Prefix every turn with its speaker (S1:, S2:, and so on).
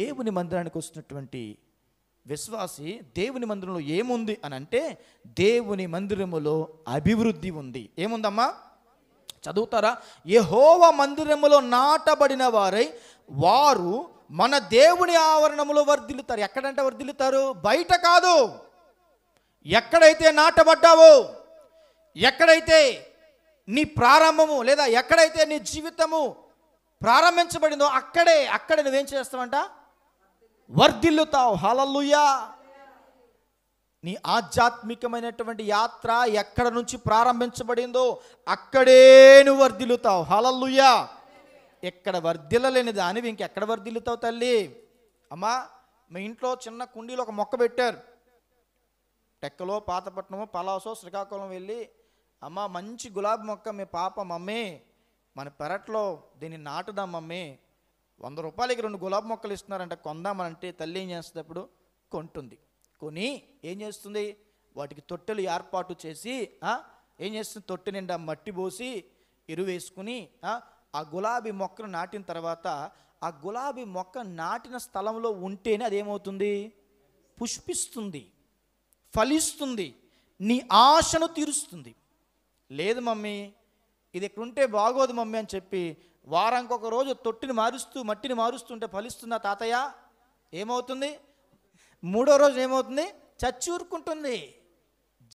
S1: దేవుని మందిరానికి వస్తున్నటువంటి విశ్వాసి దేవుని మందిరంలో ఏముంది అని అంటే దేవుని మందిరములో అభివృద్ధి ఉంది ఏముందమ్మా చదువుతారా యహోవ మందిరములో నాటబడిన వారై వారు మన దేవుని ఆవరణములో వర్ధిల్లుతారు ఎక్కడంటే వర్ధిల్లుతారు బయట కాదు ఎక్కడైతే నాటబడ్డావో ఎక్కడైతే నీ ప్రారంభము లేదా ఎక్కడైతే నీ జీవితము ప్రారంభించబడిందో అక్కడే అక్కడ నువ్వేం చేస్తావంట వర్ధిల్లుతావు హలల్లుయా నీ ఆధ్యాత్మికమైనటువంటి యాత్ర ఎక్కడ నుంచి ప్రారంభించబడిందో అక్కడే నువ్వు వర్ధిల్లుతావు హలల్లుయా ఎక్కడ వర్ధిల్లలేని దానివి ఇంకెక్కడ వర్ధిల్లుతావు తల్లి అమ్మా మీ ఇంట్లో చిన్న కుండీలో ఒక మొక్క పెట్టారు టెక్కలో పాతపట్నము పలాసో శ్రీకాకుళం వెళ్ళి అమ్మ మంచి గులాబీ మొక్క మీ పాప మమ్మీ మన పెరట్లో దీన్ని నాటుదాం మమ్మీ వంద రూపాయలకి రెండు గులాబీ మొక్కలు ఇస్తున్నారంటే కొందామనంటే తల్లి ఏం చేస్తున్నప్పుడు కొంటుంది కొని ఏం చేస్తుంది వాటికి తొట్టెలు ఏర్పాటు చేసి ఏం చేస్తుంది తొట్టె నిండా మట్టి పోసి వేసుకుని ఆ గులాబీ మొక్కను నాటిన తర్వాత ఆ గులాబీ మొక్క నాటిన స్థలంలో ఉంటేనే అదేమవుతుంది పుష్పిస్తుంది ఫలిస్తుంది నీ ఆశను తీరుస్తుంది లేదు మమ్మీ ఇది ఇక్కడ బాగోదు మమ్మీ అని చెప్పి వారానికి రోజు తొట్టిని మారుస్తూ మట్టిని మారుస్తుంటే ఫలిస్తుందా తాతయ్య ఏమవుతుంది మూడో రోజు ఏమవుతుంది చచ్చూరుకుంటుంది